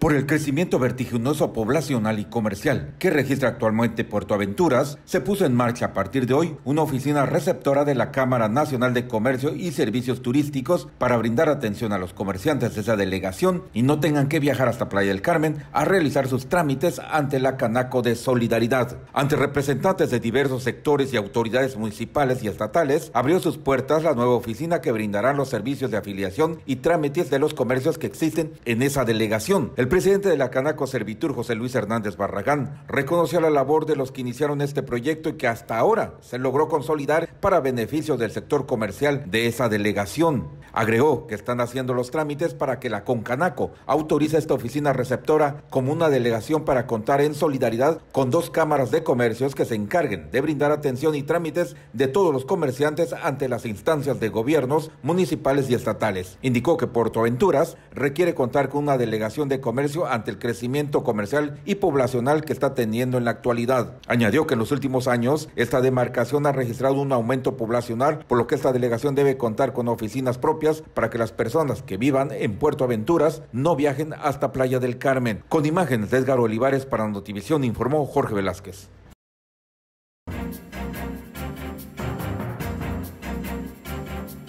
Por el crecimiento vertiginoso poblacional y comercial que registra actualmente Puerto Aventuras, se puso en marcha a partir de hoy una oficina receptora de la Cámara Nacional de Comercio y Servicios Turísticos para brindar atención a los comerciantes de esa delegación y no tengan que viajar hasta Playa del Carmen a realizar sus trámites ante la Canaco de Solidaridad. Ante representantes de diversos sectores y autoridades municipales y estatales, abrió sus puertas la nueva oficina que brindará los servicios de afiliación y trámites de los comercios que existen en esa delegación. El presidente de la Canaco Servitur, José Luis Hernández Barragán, reconoció la labor de los que iniciaron este proyecto y que hasta ahora se logró consolidar para beneficio del sector comercial de esa delegación. Agregó que están haciendo los trámites para que la Concanaco autorice esta oficina receptora como una delegación para contar en solidaridad con dos cámaras de comercios que se encarguen de brindar atención y trámites de todos los comerciantes ante las instancias de gobiernos municipales y estatales. Indicó que Puerto Aventuras requiere contar con una delegación de comercios ante el crecimiento comercial y poblacional que está teniendo en la actualidad. Añadió que en los últimos años esta demarcación ha registrado un aumento poblacional, por lo que esta delegación debe contar con oficinas propias para que las personas que vivan en Puerto Aventuras no viajen hasta Playa del Carmen. Con imágenes de Edgar Olivares para Notivisión informó Jorge Velázquez.